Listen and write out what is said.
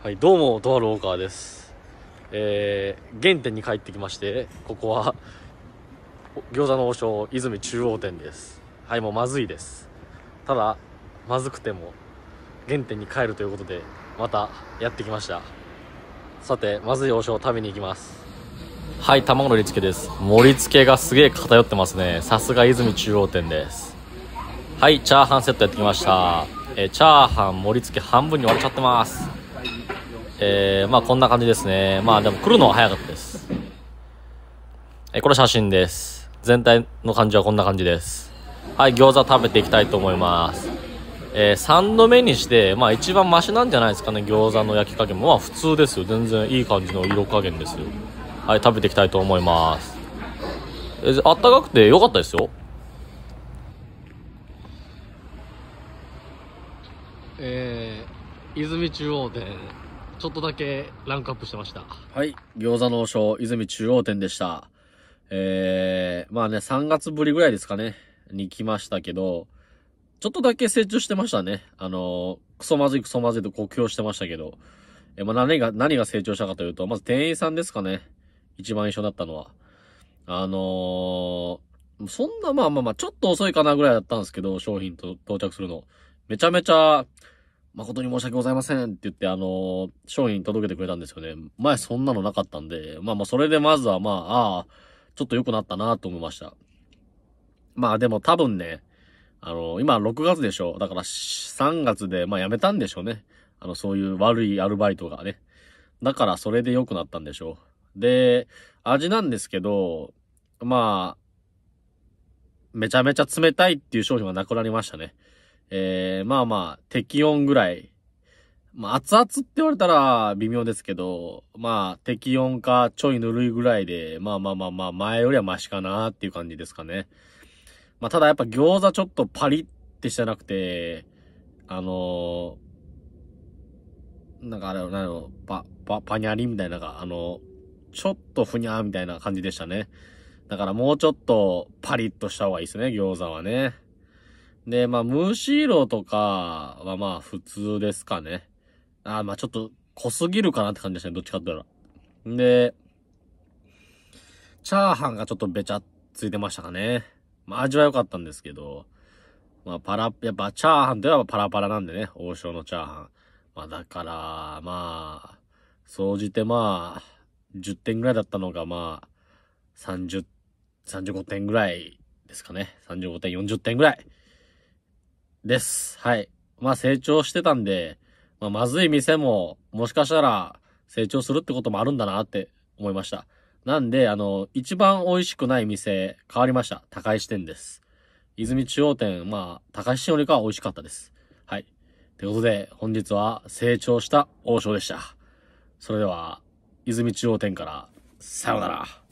はい、どうも、ドアローカーです。えー、原点に帰ってきまして、ここは、餃子の王将、泉中央店です。はい、もうまずいです。ただ、まずくても、原点に帰るということで、またやってきました。さて、まずい王将を食べに行きます。はい、卵の盛り付けです。盛り付けがすげえ偏ってますね。さすが泉中央店です。はい、チャーハンセットやってきました。えー、チャーハン盛り付け半分に割れちゃってます。えー、まあこんな感じですね。まあでも来るのは早かったです。えー、これ写真です。全体の感じはこんな感じです。はい、餃子食べていきたいと思います。えー、3度目にして、まあ一番マシなんじゃないですかね、餃子の焼き加減も。まあ普通ですよ。全然いい感じの色加減ですよ。はい、食べていきたいと思います。えー、あったかくて良かったですよ。えー、泉中央店ちょっとだけランクアップしてました。はい。餃子の王将、泉中央店でした。えー、まあね、3月ぶりぐらいですかね、に来ましたけど、ちょっとだけ成長してましたね。あのクソまずいクソまずいと呼吸してましたけど、えまあ何が、何が成長したかというと、まず店員さんですかね。一番印象だったのは。あのー、そんな、まあまあまあ、ちょっと遅いかなぐらいだったんですけど、商品と到着するの。めちゃめちゃ、誠に申し訳ございませんって言って、あの、商品届けてくれたんですよね。前そんなのなかったんで、まあまあ、それでまずはまあ、ああ、ちょっと良くなったなと思いました。まあでも多分ね、あの、今6月でしょ。だから3月で、まあ辞めたんでしょうね。あの、そういう悪いアルバイトがね。だからそれで良くなったんでしょう。で、味なんですけど、まあ、めちゃめちゃ冷たいっていう商品はなくなりましたね。えー、まあまあ、適温ぐらい。まあ、熱々って言われたら微妙ですけど、まあ、適温かちょいぬるいぐらいで、まあまあまあまあ、前よりはマシかなっていう感じですかね。まあ、ただやっぱ餃子ちょっとパリってしてなくて、あのー、なんかあれ、なんだろう、パ、パ、パニャリみたいな、あのー、ちょっとふにゃーみたいな感じでしたね。だからもうちょっとパリッとした方がいいですね、餃子はね。で、まあ、ムーシーローとかはまあ、普通ですかね。あまあ、ちょっと、濃すぎるかなって感じでしたね。どっちかって言ったら。で、チャーハンがちょっとべちゃついてましたかね。まあ、味は良かったんですけど、まあ、パラ、やっぱ、チャーハンといえばパラパラなんでね。王将のチャーハン。まあ、だから、まあ、総じてまあ、10点ぐらいだったのがまあ、30、35点ぐらいですかね。35点、40点ぐらい。です。はい。まあ成長してたんで、まあまずい店ももしかしたら成長するってこともあるんだなって思いました。なんで、あの、一番美味しくない店変わりました。高石店です。泉中央店、まあ、高石店よりかは美味しかったです。はい。ということで、本日は成長した王将でした。それでは、泉中央店から、さようなら。